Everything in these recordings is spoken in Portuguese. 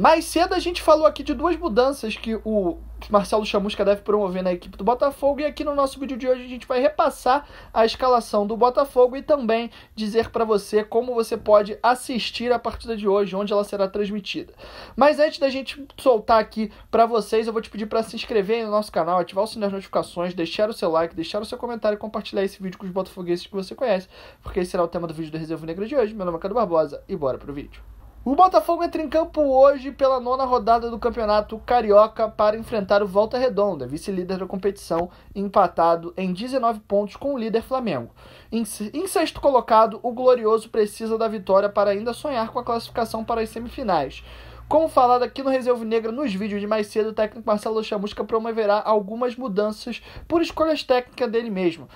Mais cedo a gente falou aqui de duas mudanças que o Marcelo Chamusca deve promover na equipe do Botafogo e aqui no nosso vídeo de hoje a gente vai repassar a escalação do Botafogo e também dizer para você como você pode assistir a partida de hoje, onde ela será transmitida. Mas antes da gente soltar aqui para vocês, eu vou te pedir para se inscrever no nosso canal, ativar o sininho das notificações, deixar o seu like, deixar o seu comentário e compartilhar esse vídeo com os botafogueses que você conhece, porque esse será o tema do vídeo do Reserva Negra de hoje. Meu nome é Cadu Barbosa e bora pro vídeo. O Botafogo entra em campo hoje pela nona rodada do Campeonato Carioca para enfrentar o Volta Redonda, vice-líder da competição, empatado em 19 pontos com o líder Flamengo. Em, sexto colocado, o Glorioso precisa da vitória para ainda sonhar com a classificação para as semifinais. Como falado aqui no Reserva Negra nos vídeos de mais cedo, o técnico Marcelo Chamusca promoverá algumas mudanças por escolhas técnicas dele mesmo.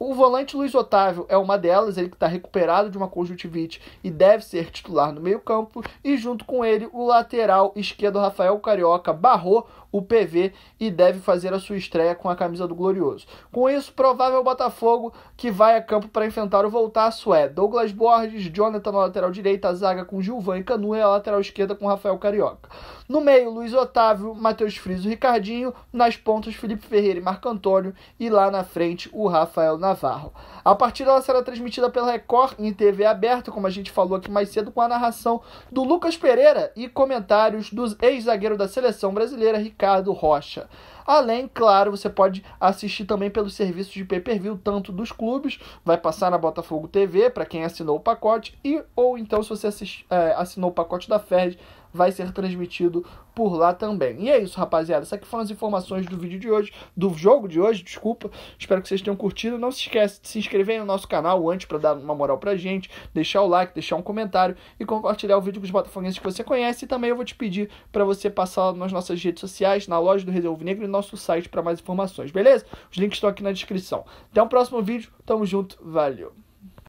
O volante Luiz Otávio é uma delas, ele que está recuperado de uma conjuntivite e deve ser titular no meio-campo. E junto com ele, o lateral esquerdo Rafael Carioca barrou o PV e deve fazer a sua estreia com a camisa do Glorioso. Com isso, provável Botafogo que vai a campo para enfrentar o Voltaço é Douglas Borges, Jonathan na lateral direita, a zaga com Gilvan e Canu e a lateral esquerda com Rafael Carioca. No meio, Luiz Otávio, Matheus Friso e Ricardinho. Nas pontas, Felipe Ferreira e Marco Antônio. E lá na frente, o Rafael Navarro. A partida ela será transmitida pela Record em TV aberta, como a gente falou aqui mais cedo, com a narração do Lucas Pereira e comentários do ex-zagueiro da seleção brasileira, Ricardo Rocha. Além, claro, você pode assistir também pelos serviços de pay-per-view, tanto dos clubes, vai passar na Botafogo TV, para quem assinou o pacote, e ou então se você assist, é, assinou o pacote da FED, vai ser transmitido por lá também. E é isso, rapaziada. Essas aqui foram as informações do vídeo de hoje, do jogo de hoje, desculpa. Espero que vocês tenham curtido. Não se esquece de se inscrever no nosso canal antes para dar uma moral pra gente, deixar o like, deixar um comentário e compartilhar o vídeo com os botafoguenses que você conhece. E também eu vou te pedir para você passar nas nossas redes sociais, na loja do Resolve Negro e no nosso site para mais informações, beleza? Os links estão aqui na descrição. Até o próximo vídeo. Tamo junto. Valeu.